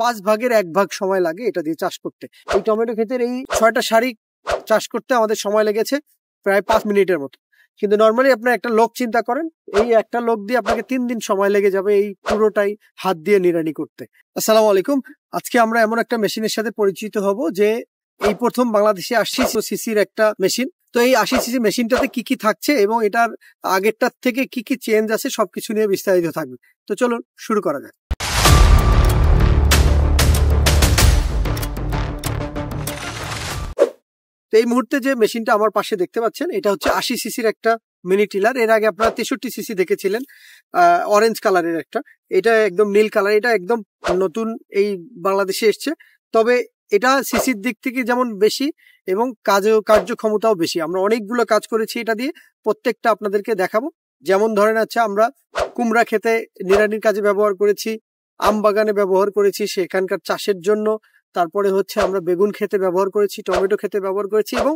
পাঁচ ভাগের এক ভাগ সময় লাগে এটা দিয়ে চাষ করতে এই টমেটো ক্ষেতের এই ছয়টা শাড়ি চাষ করতে আমাদের সময় লেগেছে প্রায় পাঁচ মিনিটের মতো কিন্তু নর্মালি আপনার একটা লোক চিন্তা করেন এই একটা লোক দিয়ে আপনাকে তিন দিন সময় লেগে যাবে এই পুরোটাই হাত দিয়ে নিরানি করতে আসসালামু আলাইকুম আজকে আমরা এমন একটা মেশিনের সাথে পরিচিত হব যে এই প্রথম বাংলাদেশে আশি সিসির একটা মেশিন তো এই আশি সিসি মেশিনটাতে কি কি থাকছে এবং এটার আগেরটার থেকে কি কি চেঞ্জ আছে সবকিছু নিয়ে বিস্তারিত থাকবে তো চলুন শুরু করা যাক তো এই মুহূর্তে যে মেশিনটা আমার পাশে দেখতে পাচ্ছেন এটা হচ্ছে আশি সিসির একটা মিনি টিলার এর আগে আপনারা তেষট্টি সিসি দেখেছিলেন অরেঞ্জ কালারের একটা এটা একদম নীল কালার এটা একদম নতুন এই বাংলাদেশে এসছে তবে এটা সিসির দিক থেকে যেমন বেশি এবং কাজ কার্যক্ষমতাও বেশি আমরা অনেকগুলো কাজ করেছি এটা দিয়ে প্রত্যেকটা আপনাদেরকে দেখাবো যেমন ধরেন আছে আমরা কুমড়া খেতে নিরানির কাজে ব্যবহার করেছি আম বাগানে ব্যবহার করেছি সেখানকার চাষের জন্য তারপরে হচ্ছে আমরা বেগুন খেতে ব্যবহার করেছি টমেটো খেতে ব্যবহার করেছি এবং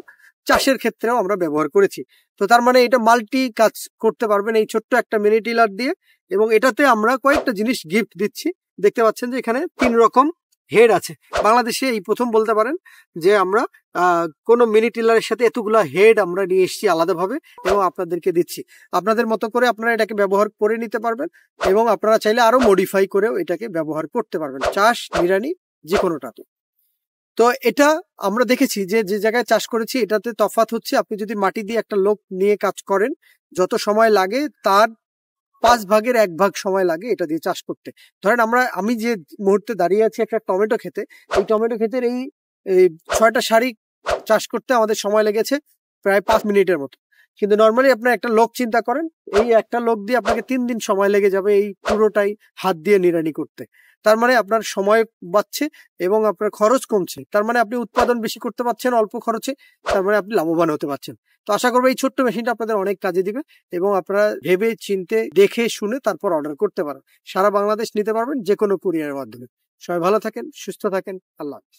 চাষের ক্ষেত্রেও আমরা ব্যবহার করেছি তো তার মানে এটা মাল্টি কাজ করতে পারবেন এই ছোট্ট একটা মিনি টিলার দিয়ে এবং এটাতে আমরা কয়েকটা জিনিস গিফট দিচ্ছি দেখতে পাচ্ছেন যে এখানে তিন রকম হেড আছে বাংলাদেশে এই প্রথম বলতে পারেন যে আমরা কোনো মিনি টিলারের সাথে এতগুলো হেড আমরা নিয়ে এসেছি আলাদাভাবে এবং আপনাদেরকে দিচ্ছি আপনাদের মতো করে আপনারা এটাকে ব্যবহার করে নিতে পারবেন এবং আপনারা চাইলে আরও মডিফাই করেও এটাকে ব্যবহার করতে পারবেন চাষ নিরানি যে কোনোটাতে তো এটা আমরা দেখেছি যে যে জায়গায় চাষ করেছি এটাতে তফাত হচ্ছে আপনি যদি মাটি দিয়ে একটা লোক নিয়ে কাজ করেন যত সময় লাগে তার পাঁচ ভাগের এক ভাগ সময় লাগে এটা দিয়ে চাষ করতে ধরেন আমরা আমি যে মুহূর্তে দাঁড়িয়ে আছি একটা টমেটো খেতে এই টমেটো ক্ষেতের এই ছয়টা সারি চাষ করতে আমাদের সময় লেগেছে প্রায় পাঁচ মিনিটের মতো কিন্তু নর্মালি আপনার একটা লোক চিন্তা করেন এই একটা লোক দিয়ে আপনাকে তিন দিন সময় লেগে যাবে এই পুরোটাই হাত দিয়ে নিড়ানি করতে তার মানে আপনার সময় বাড়ছে এবং আপনার খরচ কমছে তার মানে আপনি উৎপাদন বেশি করতে পারছেন অল্প খরচে তার মানে আপনি লাভবান হতে পারছেন তো আশা করবো এই ছোট্ট মেশিনটা আপনাদের অনেক কাজে দিবে এবং আপনারা ভেবে চিনতে দেখে শুনে তারপর অর্ডার করতে পারেন সারা বাংলাদেশ নিতে পারবেন যে কোনো কুরিয়ারের মাধ্যমে সবাই ভালো থাকেন সুস্থ থাকেন আল্লাহ হাফিজ